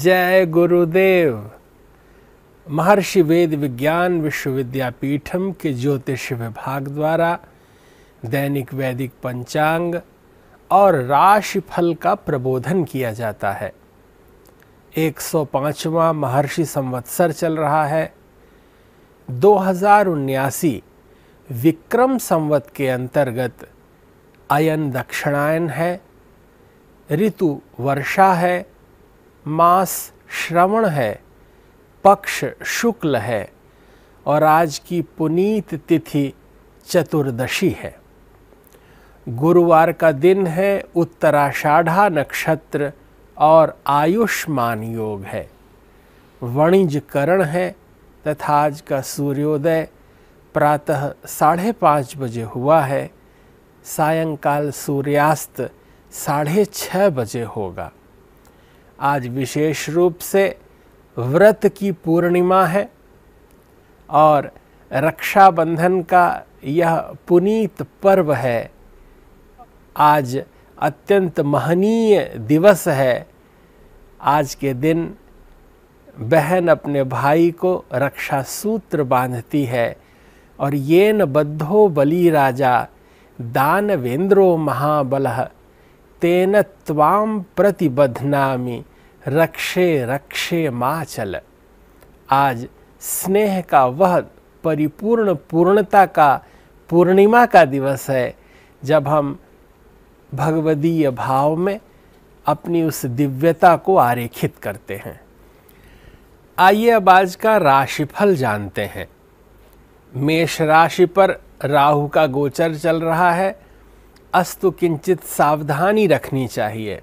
जय गुरुदेव महर्षि वेद विज्ञान विश्वविद्यापीठम के ज्योतिष विभाग द्वारा दैनिक वैदिक पंचांग और राशि फल का प्रबोधन किया जाता है 105वां महर्षि संवत्सर चल रहा है दो विक्रम संवत के अंतर्गत अयन दक्षिणायन है ऋतु वर्षा है मास श्रवण है पक्ष शुक्ल है और आज की पुनीत तिथि चतुर्दशी है गुरुवार का दिन है उत्तराषाढ़ा नक्षत्र और आयुष्मान योग है वणिजकरण है तथा आज का सूर्योदय प्रातः साढ़े पाँच बजे हुआ है सायंकाल सूर्यास्त साढ़े छः बजे होगा आज विशेष रूप से व्रत की पूर्णिमा है और रक्षाबंधन का यह पुनीत पर्व है आज अत्यंत महनीय दिवस है आज के दिन बहन अपने भाई को रक्षा सूत्र बांधती है और येन बद्धो बली राजा दानवेंद्रो महाबलह तेन त्वाम प्रतिबधनामी रक्षे रक्षे माचल आज स्नेह का वह परिपूर्ण पूर्णता का पूर्णिमा का दिवस है जब हम भगवदीय भाव में अपनी उस दिव्यता को आरेखित करते हैं आइए अब आज का राशिफल जानते हैं मेष राशि पर राहु का गोचर चल रहा है अस्तु किंचित सावधानी रखनी चाहिए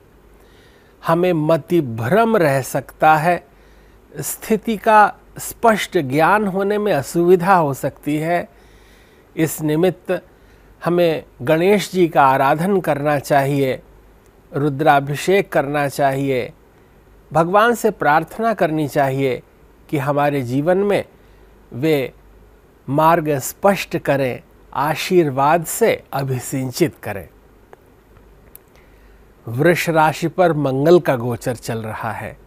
हमें मति भ्रम रह सकता है स्थिति का स्पष्ट ज्ञान होने में असुविधा हो सकती है इस निमित्त हमें गणेश जी का आराधन करना चाहिए रुद्राभिषेक करना चाहिए भगवान से प्रार्थना करनी चाहिए कि हमारे जीवन में वे मार्ग स्पष्ट करें आशीर्वाद से अभिसिंचित करें वृष राशि पर मंगल का गोचर चल रहा है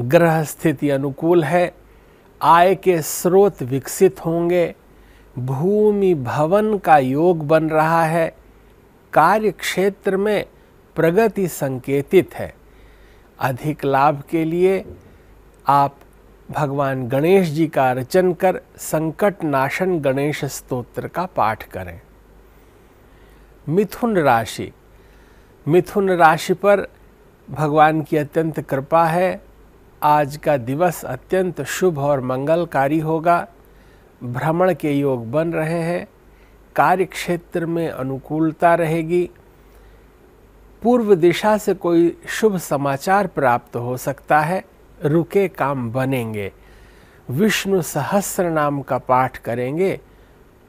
ग्रह स्थिति अनुकूल है आय के स्रोत विकसित होंगे भूमि भवन का योग बन रहा है कार्य क्षेत्र में प्रगति संकेतित है अधिक लाभ के लिए आप भगवान गणेश जी का अर्चन कर संकट नाशन गणेश स्तोत्र का पाठ करें मिथुन राशि मिथुन राशि पर भगवान की अत्यंत कृपा है आज का दिवस अत्यंत शुभ और मंगलकारी होगा भ्रमण के योग बन रहे हैं कार्य क्षेत्र में अनुकूलता रहेगी पूर्व दिशा से कोई शुभ समाचार प्राप्त हो सकता है रुके काम बनेंगे विष्णु सहस्र नाम का पाठ करेंगे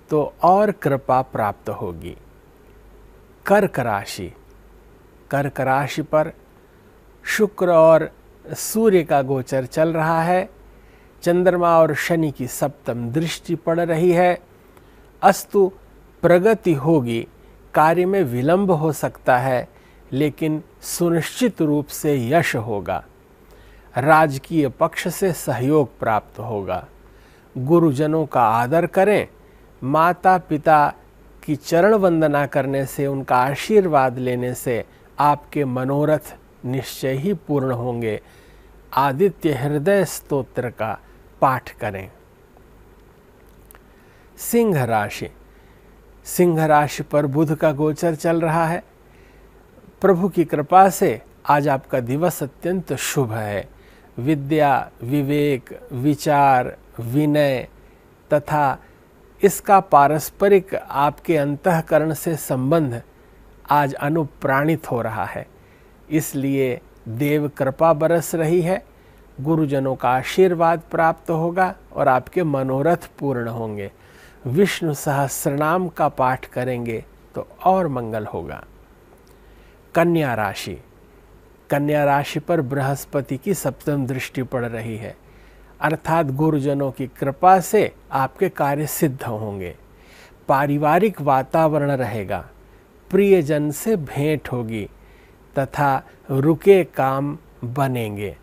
तो और कृपा प्राप्त होगी कर्क राशि कर्क राशि पर शुक्र और सूर्य का गोचर चल रहा है चंद्रमा और शनि की सप्तम दृष्टि पड़ रही है अस्तु प्रगति होगी कार्य में विलंब हो सकता है लेकिन सुनिश्चित रूप से यश होगा राजकीय पक्ष से सहयोग प्राप्त होगा गुरुजनों का आदर करें माता पिता की चरण वंदना करने से उनका आशीर्वाद लेने से आपके मनोरथ निश्चय ही पूर्ण होंगे आदित्य हृदय स्तोत्र का पाठ करें सिंह राशि सिंह राशि पर बुध का गोचर चल रहा है प्रभु की कृपा से आज आपका दिवस अत्यंत शुभ है विद्या विवेक विचार विनय तथा इसका पारस्परिक आपके अंतकरण से संबंध आज अनुप्राणित हो रहा है इसलिए देव कृपा बरस रही है गुरुजनों का आशीर्वाद प्राप्त होगा और आपके मनोरथ पूर्ण होंगे विष्णु सहस्रनाम का पाठ करेंगे तो और मंगल होगा कन्या राशि कन्या राशि पर बृहस्पति की सप्तम दृष्टि पड़ रही है अर्थात गुरुजनों की कृपा से आपके कार्य सिद्ध होंगे पारिवारिक वातावरण रहेगा प्रियजन से भेंट होगी तथा रुके काम बनेंगे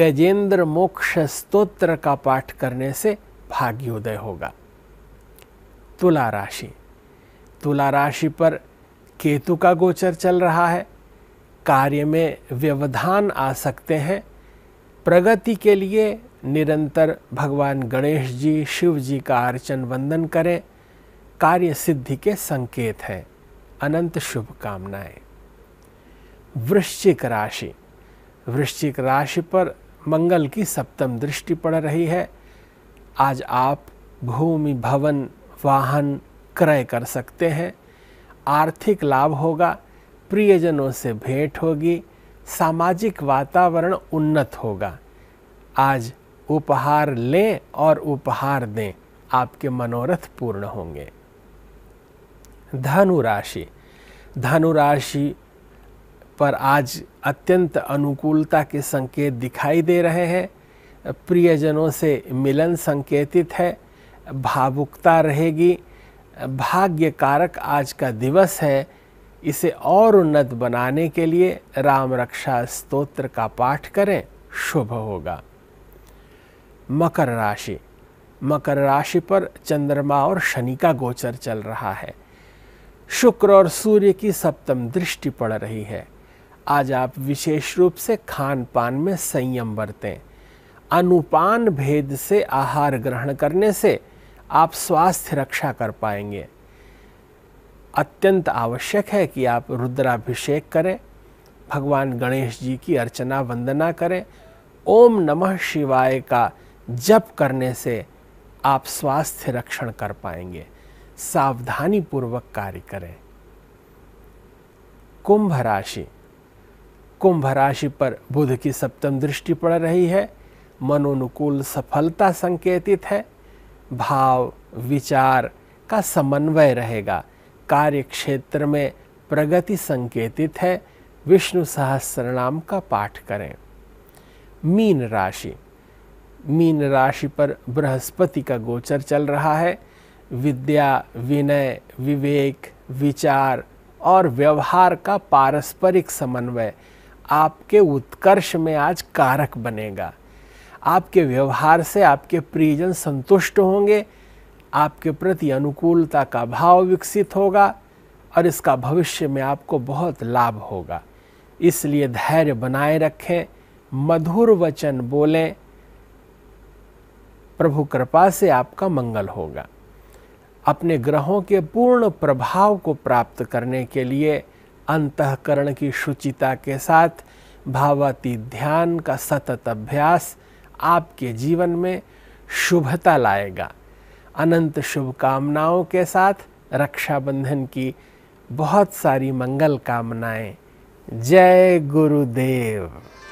गजेंद्र मोक्ष स्तोत्र का पाठ करने से भाग्योदय होगा तुला राशि तुला राशि पर केतु का गोचर चल रहा है कार्य में व्यवधान आ सकते हैं प्रगति के लिए निरंतर भगवान गणेश जी शिव जी का अर्चन वंदन करें कार्य सिद्धि के संकेत हैं अनंत शुभकामनाएं वृश्चिक राशि वृश्चिक राशि पर मंगल की सप्तम दृष्टि पड़ रही है आज आप भूमि भवन वाहन क्रय कर सकते हैं आर्थिक लाभ होगा प्रियजनों से भेंट होगी सामाजिक वातावरण उन्नत होगा आज उपहार लें और उपहार दें आपके मनोरथ पूर्ण होंगे धनु राशि धनु राशि पर आज अत्यंत अनुकूलता के संकेत दिखाई दे रहे हैं प्रियजनों से मिलन संकेतित है भावुकता रहेगी भाग्य कारक आज का दिवस है इसे और उन्नत बनाने के लिए राम रक्षा स्तोत्र का पाठ करें शुभ होगा मकर राशि मकर राशि पर चंद्रमा और शनि का गोचर चल रहा है शुक्र और सूर्य की सप्तम दृष्टि पड़ रही है आज आप विशेष रूप से खान पान में संयम बरतें अनुपान भेद से आहार ग्रहण करने से आप स्वास्थ्य रक्षा कर पाएंगे अत्यंत आवश्यक है कि आप रुद्राभिषेक करें भगवान गणेश जी की अर्चना वंदना करें ओम नमः शिवाय का जप करने से आप स्वास्थ्य रक्षण कर पाएंगे सावधानी पूर्वक कार्य करें कुंभ राशि कुंभ राशि पर बुध की सप्तम दृष्टि पड़ रही है मनोनुकूल सफलता संकेतित है भाव विचार का समन्वय रहेगा कार्य क्षेत्र में प्रगति संकेतित है विष्णु सहस्र का पाठ करें मीन राशि मीन राशि पर बृहस्पति का गोचर चल रहा है विद्या विनय विवेक विचार और व्यवहार का पारस्परिक समन्वय आपके उत्कर्ष में आज कारक बनेगा आपके व्यवहार से आपके प्रियजन संतुष्ट होंगे आपके प्रति अनुकूलता का भाव विकसित होगा और इसका भविष्य में आपको बहुत लाभ होगा इसलिए धैर्य बनाए रखें मधुर वचन बोलें प्रभु कृपा से आपका मंगल होगा अपने ग्रहों के पूर्ण प्रभाव को प्राप्त करने के लिए अंतकरण की शुचिता के साथ भावाती ध्यान का सतत अभ्यास आपके जीवन में शुभता लाएगा अनंत शुभकामनाओं के साथ रक्षाबंधन की बहुत सारी मंगल कामनाएं जय गुरुदेव